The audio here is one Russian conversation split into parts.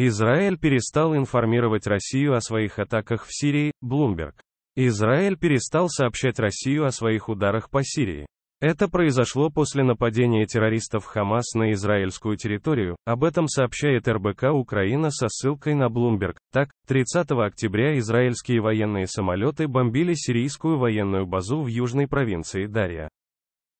Израиль перестал информировать Россию о своих атаках в Сирии, Блумберг. Израиль перестал сообщать Россию о своих ударах по Сирии. Это произошло после нападения террористов Хамас на израильскую территорию, об этом сообщает РБК Украина со ссылкой на Bloomberg. Так, 30 октября израильские военные самолеты бомбили сирийскую военную базу в южной провинции Дарья.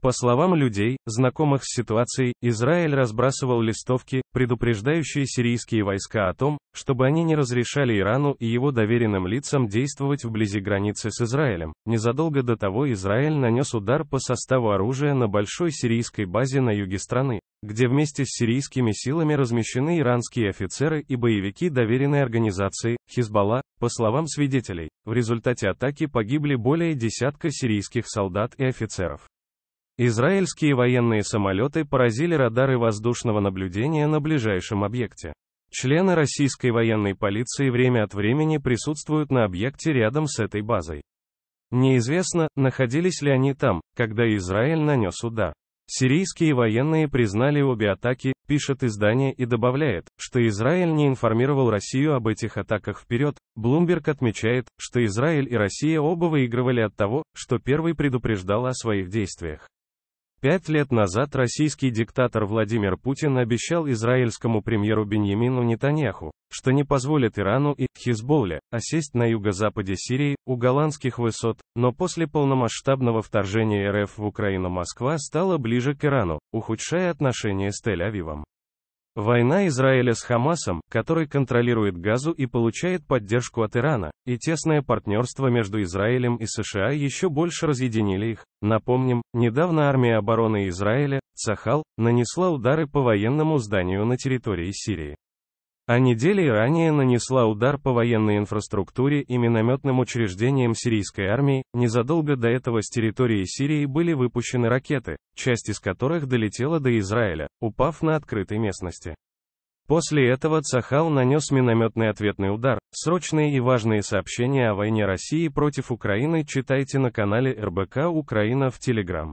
По словам людей, знакомых с ситуацией, Израиль разбрасывал листовки, предупреждающие сирийские войска о том, чтобы они не разрешали Ирану и его доверенным лицам действовать вблизи границы с Израилем. Незадолго до того Израиль нанес удар по составу оружия на большой сирийской базе на юге страны, где вместе с сирийскими силами размещены иранские офицеры и боевики доверенной организации Хизбалла. По словам свидетелей, в результате атаки погибли более десятка сирийских солдат и офицеров. Израильские военные самолеты поразили радары воздушного наблюдения на ближайшем объекте. Члены российской военной полиции время от времени присутствуют на объекте рядом с этой базой. Неизвестно, находились ли они там, когда Израиль нанес удар. Сирийские военные признали обе атаки, пишет издание и добавляет, что Израиль не информировал Россию об этих атаках вперед. Блумберг отмечает, что Израиль и Россия оба выигрывали от того, что первый предупреждал о своих действиях. Пять лет назад российский диктатор Владимир Путин обещал израильскому премьеру Беньямину Нетаньяху, что не позволит Ирану и Хизболле осесть на юго-западе Сирии, у голландских высот, но после полномасштабного вторжения РФ в Украину Москва стала ближе к Ирану, ухудшая отношения с Тель-Авивом. Война Израиля с Хамасом, который контролирует Газу и получает поддержку от Ирана, и тесное партнерство между Израилем и США еще больше разъединили их. Напомним, недавно армия обороны Израиля, Цахал, нанесла удары по военному зданию на территории Сирии. А неделей ранее нанесла удар по военной инфраструктуре и минометным учреждениям сирийской армии, незадолго до этого с территории Сирии были выпущены ракеты, часть из которых долетела до Израиля, упав на открытой местности. После этого Цахал нанес минометный ответный удар. Срочные и важные сообщения о войне России против Украины читайте на канале РБК Украина в Телеграм.